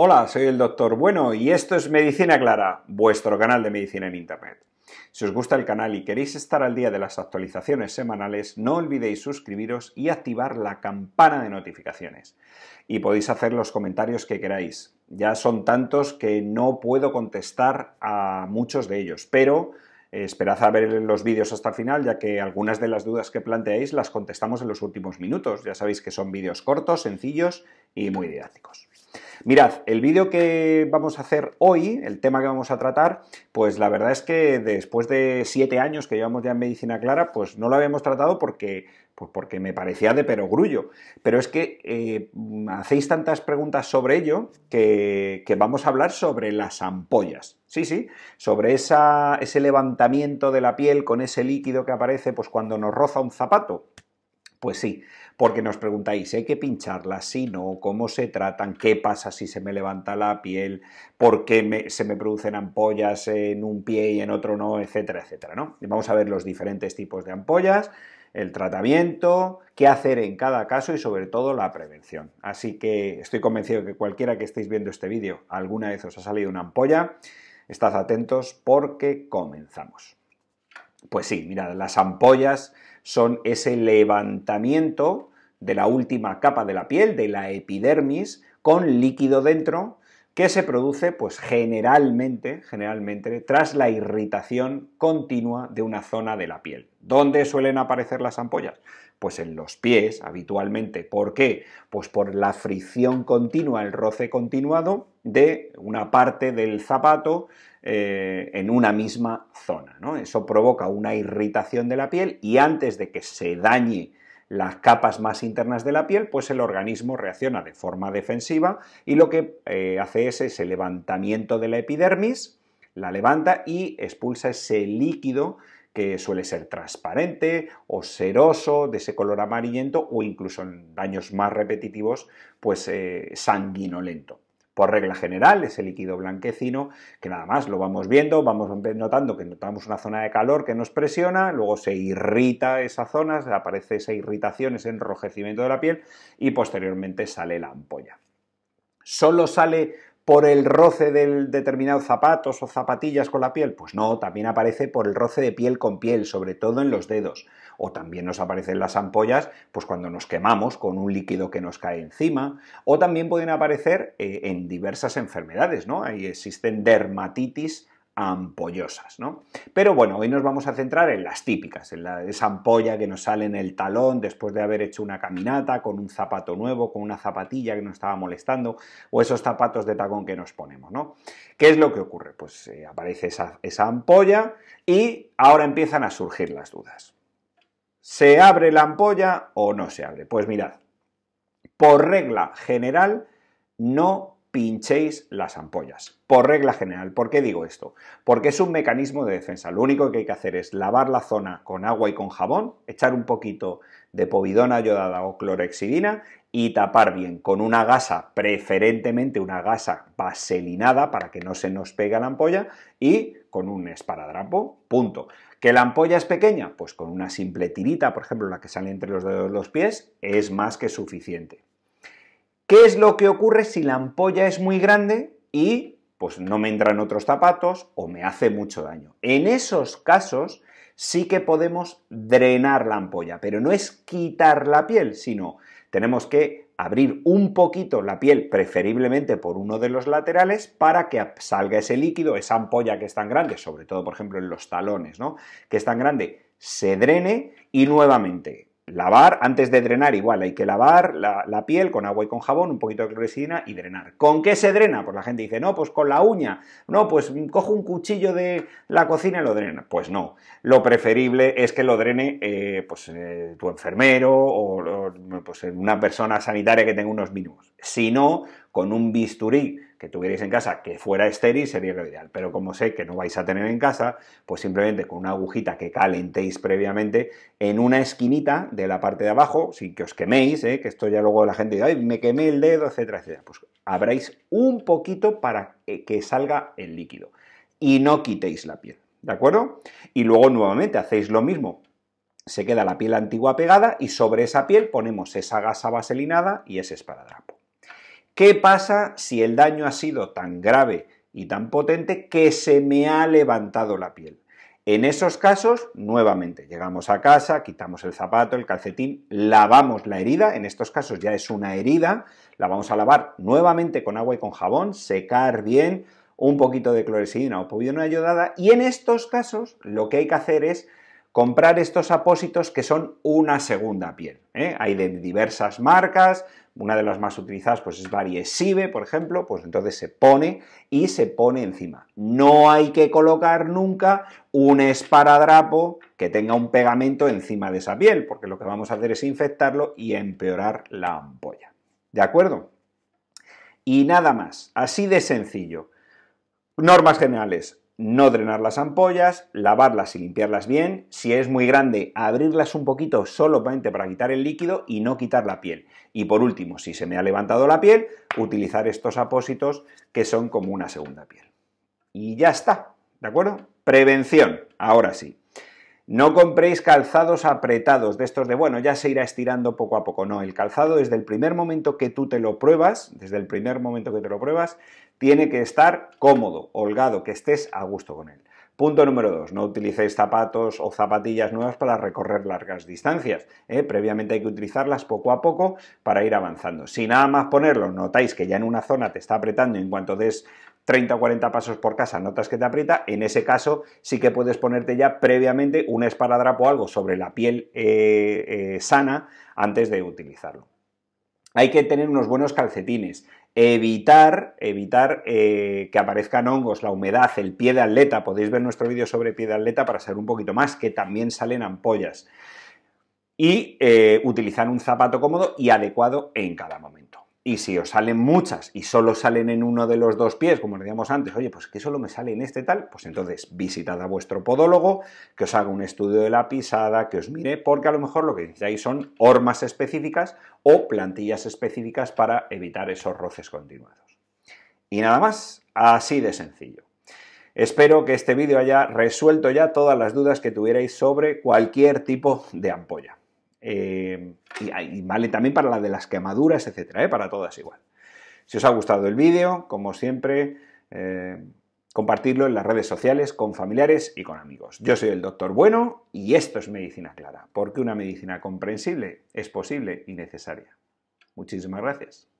Hola, soy el doctor Bueno y esto es Medicina Clara, vuestro canal de medicina en Internet. Si os gusta el canal y queréis estar al día de las actualizaciones semanales, no olvidéis suscribiros y activar la campana de notificaciones. Y podéis hacer los comentarios que queráis. Ya son tantos que no puedo contestar a muchos de ellos, pero eh, Esperad a ver los vídeos hasta el final, ya que algunas de las dudas que planteáis las contestamos en los últimos minutos. Ya sabéis que son vídeos cortos, sencillos y muy didácticos. Mirad, el vídeo que vamos a hacer hoy, el tema que vamos a tratar, pues la verdad es que después de siete años que llevamos ya en medicina clara, pues no lo habíamos tratado porque pues porque me parecía de perogrullo. Pero es que eh, hacéis tantas preguntas sobre ello que, vamos a hablar sobre las ampollas. Sí, sí, sobre ese levantamiento de la piel con ese líquido que aparece pues, cuando nos roza un zapato. Pues sí, porque nos preguntáis, ¿hay ¿eh? que pincharlas? Si no, ¿cómo se tratan? ¿Qué pasa si se me levanta la piel? ¿Por qué se me producen ampollas en un pie y en otro no? Etcétera, etcétera, ¿no? vamos a ver los diferentes tipos de ampollas, el tratamiento, qué hacer en cada caso y sobre todo la prevención. Así que estoy convencido que cualquiera que estéis viendo este vídeo alguna vez os ha salido una ampolla, estad atentos porque comenzamos. Pues sí, mirad, las ampollas son ese levantamiento de la última capa de la piel, de la epidermis, con líquido dentro ¿Qué se produce pues generalmente, generalmente tras la irritación continua de una zona de la piel. ¿Dónde suelen aparecer las ampollas? Pues en los pies habitualmente. ¿Por qué? Pues por la fricción continua, el roce continuado de una parte del zapato eh, en una misma zona. Eso provoca una irritación de la piel y antes de que se dañe las capas más internas de la piel, pues el organismo reacciona de forma defensiva y lo que eh, hace es ese levantamiento de la epidermis, la levanta y expulsa ese líquido que suele ser transparente o seroso, de ese color amarillento o incluso en daños más repetitivos, pues eh, sanguinolento por regla general, ese líquido blanquecino, que nada más lo vamos viendo, vamos notando que notamos una zona de calor que nos presiona, luego se irrita esa zona, aparece esa irritación, ese enrojecimiento de la piel y posteriormente sale la ampolla. Solo sale por el roce del determinados zapatos o zapatillas con la piel? Pues no, también aparece por el roce de piel con piel, sobre todo en los dedos o también nos aparecen las ampollas pues cuando nos quemamos con un líquido que nos cae encima, o también pueden aparecer eh, en diversas enfermedades, ¿no? Ahí existen dermatitis ampollosas, ¿no? Pero bueno, hoy nos vamos a centrar en las típicas, en la, esa ampolla que nos sale en el talón después de haber hecho una caminata con un zapato nuevo, con una zapatilla que nos estaba molestando, o esos zapatos de tacón que nos ponemos, ¿no? ¿Qué es lo que ocurre? Pues eh, aparece esa ampolla y ahora empiezan a surgir las dudas. ¿Se abre la ampolla o no se abre? Pues mirad, por regla general no pinchéis las ampollas. Por regla general, ¿por qué digo esto? Porque es un mecanismo de defensa. Lo único que hay que hacer es lavar la zona con agua y con jabón, echar un poquito de povidona yodada o clorexidina y tapar bien con una gasa, preferentemente una gasa vaselinada para que no se nos pegue la ampolla y con un esparadrapo. Punto. ¿Que la ampolla es pequeña? Pues con una simple tirita, por ejemplo, la que sale entre los dedos de los pies, es más que suficiente. ¿Qué es lo que ocurre si la ampolla es muy grande y pues no me entran otros zapatos o me hace mucho daño? En esos casos sí que podemos drenar la ampolla, pero no es quitar la piel, sino tenemos que abrir un poquito la piel, preferiblemente por uno de los laterales, para que salga ese líquido, esa ampolla que es tan grande, sobre todo por ejemplo en los talones, ¿no? Que es tan grande, se drene y nuevamente Lavar, antes de drenar igual, hay que lavar la, piel con agua y con jabón, un poquito de clorexidina y drenar. ¿Con qué se drena? Pues la gente dice, no, pues con la uña, no, pues cojo un cuchillo de la cocina y lo drena. Pues no, lo preferible es que lo drene eh, pues, eh, tu enfermero o, pues, una persona sanitaria que tenga unos mínimos. Si no, con un bisturí que tuvierais en casa que fuera estéril sería lo ideal. Pero como sé que no vais a tener en casa, pues simplemente con una agujita que calentéis previamente en una esquinita de la parte de abajo, sin que os queméis, ¿eh? que esto ya luego la gente dice: me quemé el dedo, etcétera, Pues abráis un poquito para que salga el líquido y no quitéis la piel. ¿De acuerdo? Y luego nuevamente hacéis lo mismo, se queda la piel antigua pegada y sobre esa piel ponemos esa gasa vaselinada y ese esparadrapo. ¿Qué pasa si el daño ha sido tan grave y tan potente que se me ha levantado la piel? En esos casos, nuevamente, llegamos a casa, quitamos el zapato, el calcetín, lavamos la herida, en estos casos ya es una herida, la vamos a lavar nuevamente con agua y con jabón, secar bien, un poquito de clorexidina o no ayudada, y en estos casos lo que hay que hacer es comprar estos apósitos que son una segunda piel. ¿eh? Hay de diversas marcas, una de las más utilizadas pues es Variesive, por ejemplo, pues entonces se pone y se pone encima. No hay que colocar nunca un esparadrapo que tenga un pegamento encima de esa piel, porque lo que vamos a hacer es infectarlo y empeorar la ampolla. ¿De acuerdo? Y nada más, así de sencillo. Normas generales no drenar las ampollas, lavarlas y limpiarlas bien. Si es muy grande, abrirlas un poquito solamente para quitar el líquido y no quitar la piel. Y por último, si se me ha levantado la piel, utilizar estos apósitos que son como una segunda piel. Y ya está, ¿de acuerdo? Prevención, ahora sí. No compréis calzados apretados de estos de, bueno, ya se irá estirando poco a poco. No, el calzado desde el primer momento que tú te lo pruebas, desde el primer momento que te lo pruebas, tiene que estar cómodo, holgado, que estés a gusto con él. Punto número dos, No utilicéis zapatos o zapatillas nuevas para recorrer largas distancias. ¿eh? Previamente hay que utilizarlas poco a poco para ir avanzando. Si nada más ponerlo notáis que ya en una zona te está apretando y en cuanto des 30 o 40 pasos por casa notas que te aprieta, en ese caso sí que puedes ponerte ya previamente un esparadrapo o algo sobre la piel eh, eh, sana antes de utilizarlo. Hay que tener unos buenos calcetines evitar, evitar eh, que aparezcan hongos, la humedad, el pie de atleta. Podéis ver nuestro vídeo sobre pie de atleta para saber un poquito más, que también salen ampollas. Y eh, utilizar un zapato cómodo y adecuado en cada momento. Y si os salen muchas y solo salen en uno de los dos pies, como decíamos antes, oye, pues que solo me sale en este tal, pues entonces visitad a vuestro podólogo, que os haga un estudio de la pisada, que os mire, porque a lo mejor lo que necesitáis son hormas específicas o plantillas específicas para evitar esos roces continuados. Y nada más, así de sencillo. Espero que este vídeo haya resuelto ya todas las dudas que tuvierais sobre cualquier tipo de ampolla. Eh, ah, y, vale también para la de las quemaduras, etcétera, eh, para todas igual. Si os ha gustado el vídeo, como siempre, eh, compartirlo en las redes sociales con familiares y con amigos. Yo soy el doctor Bueno y esto es Medicina Clara, porque una medicina comprensible es posible y necesaria. Muchísimas gracias.